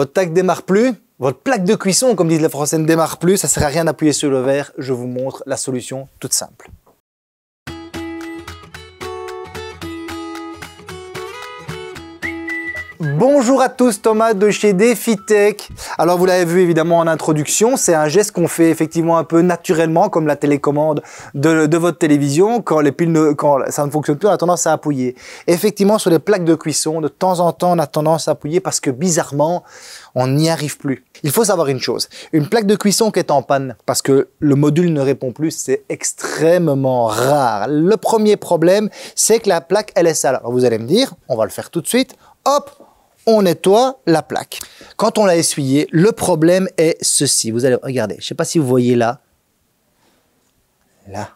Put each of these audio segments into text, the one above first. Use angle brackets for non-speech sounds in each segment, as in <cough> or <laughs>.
votre tac démarre plus, votre plaque de cuisson, comme disent les Français, ne démarre plus, ça sert à rien d'appuyer sur le verre. Je vous montre la solution toute simple. Bonjour à tous, Thomas de chez DefiTech. Alors vous l'avez vu évidemment en introduction, c'est un geste qu'on fait effectivement un peu naturellement comme la télécommande de, votre télévision. Quand les piles ça ne fonctionne plus, on a tendance à appuyer. Effectivement sur les plaques de cuisson, de temps en temps on a tendance à appuyer parce que bizarrement on n'y arrive plus. Il faut savoir une chose, une plaque de cuisson qui est en panne parce que le module ne répond plus, c'est extrêmement rare. Le premier problème, c'est que la plaque elle est sale. Alors vous allez me dire, on va le faire tout de suite. Hop, on nettoie la plaque. Quand on l'a essuyée, le problème est ceci. Vous allez regarder, je ne sais pas si vous voyez là. Là.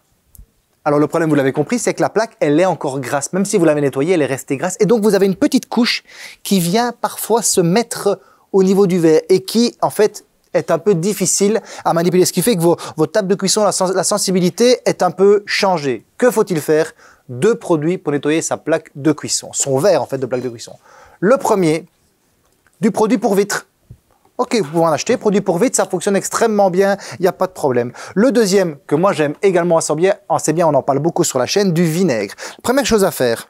Alors le problème, vous l'avez compris, c'est que la plaque, elle est encore grasse. Même si vous l'avez nettoyée, elle est restée grasse. Et donc vous avez une petite couche qui vient parfois se mettre au niveau du verre et qui, en fait, est un peu difficile à manipuler. Ce qui fait que vos, tables de cuisson, la sensibilité est un peu changée. Que faut-il faire Deux produits pour nettoyer sa plaque de cuisson, son verre en fait de plaque de cuisson. Le premier, du produit pour vitre. Ok, vous pouvez en acheter. Produit pour vitre, ça fonctionne extrêmement bien, il n'y a pas de problème. Le deuxième, que moi j'aime également assez bien, c'est bien, on en parle beaucoup sur la chaîne, du vinaigre. Première chose à faire,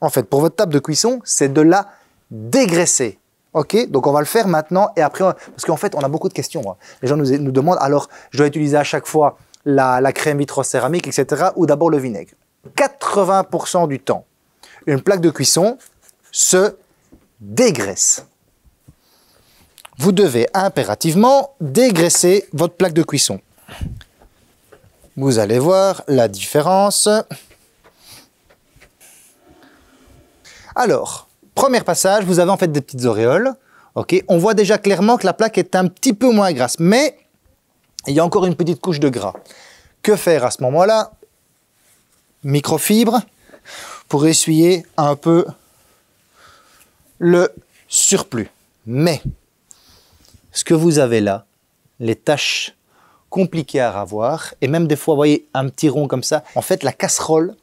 en fait, pour votre table de cuisson, c'est de la dégraisser. Ok, donc on va le faire maintenant et après, parce qu'en fait, on a beaucoup de questions. Hein. Les gens nous, nous demandent, alors, je dois utiliser à chaque fois la, la crème vitrocéramique, etc., ou d'abord le vinaigre. 80% du temps, une plaque de cuisson se dégraisse. Vous devez impérativement dégraisser votre plaque de cuisson. Vous allez voir la différence. Alors, premier passage, vous avez en fait des petites auréoles. Ok, On voit déjà clairement que la plaque est un petit peu moins grasse, mais il y a encore une petite couche de gras. Que faire à ce moment-là Microfibre pour essuyer un peu le surplus. Mais ce que vous avez là, les tâches compliquées à ravoir, et même des fois, vous voyez, un petit rond comme ça, en fait, la casserole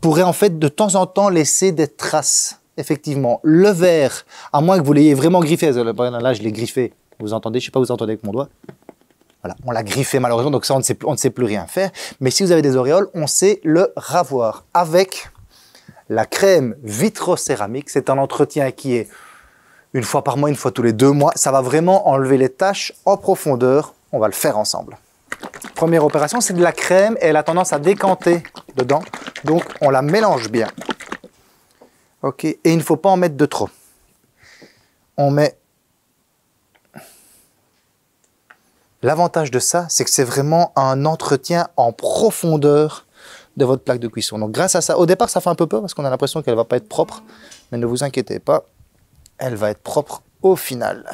pourrait en fait de temps en temps laisser des traces, effectivement. Le verre, à moins que vous l'ayez vraiment griffé, là je l'ai griffé, vous entendez, je sais pas, vous entendez avec mon doigt. Voilà, on l'a griffé malheureusement, donc ça on ne, sait, on ne sait plus rien faire. Mais si vous avez des auréoles, on sait le ravoir avec la crème vitrocéramique. C'est un entretien qui est une fois par mois, une fois tous les deux mois. Ça va vraiment enlever les taches en profondeur. On va le faire ensemble. Première opération, c'est de la crème elle a tendance à décanter dedans. Donc, on la mélange bien. Ok, et il ne faut pas en mettre de trop. On met... L'avantage de ça, c'est que c'est vraiment un entretien en profondeur de votre plaque de cuisson. Donc grâce à ça, au départ ça fait un peu peur parce qu'on a l'impression qu'elle ne va pas être propre, mais ne vous inquiétez pas, elle va être propre au final.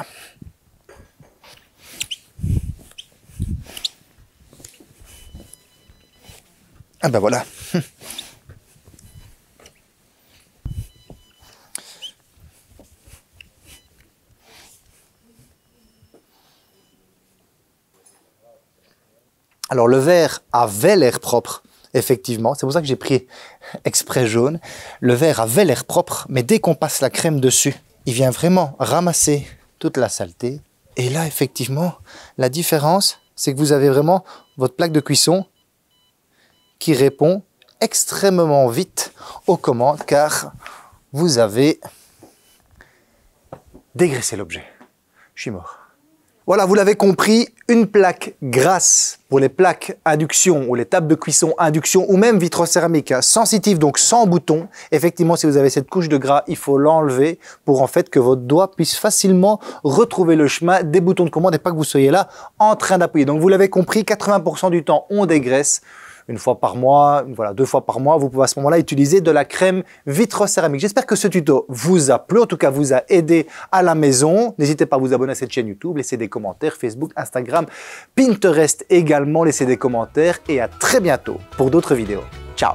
Ah ben voilà. <laughs> Alors le verre avait l'air propre effectivement. C'est pour ça que j'ai pris exprès jaune. Le verre avait l'air propre, mais dès qu'on passe la crème dessus, il vient vraiment ramasser toute la saleté. Et là, effectivement, la différence, c'est que vous avez vraiment votre plaque de cuisson qui répond extrêmement vite aux commandes, car vous avez dégraissé l'objet. Je suis mort. Voilà, vous l'avez compris, une plaque grasse pour les plaques induction ou les tables de cuisson induction ou même vitrocéramique, hein. sensitive donc sans bouton. Effectivement, si vous avez cette couche de gras, il faut l'enlever pour en fait que votre doigt puisse facilement retrouver le chemin des boutons de commande et pas que vous soyez là en train d'appuyer. Donc vous l'avez compris, 80% du temps on dégraisse une fois par mois, voilà, deux fois par mois, vous pouvez à ce moment-là utiliser de la crème céramique. J'espère que ce tuto vous a plu, en tout cas vous a aidé à la maison. N'hésitez pas à vous abonner à cette chaîne YouTube, laisser des commentaires, Facebook, Instagram, Pinterest également, laisser des commentaires et à très bientôt pour d'autres vidéos. Ciao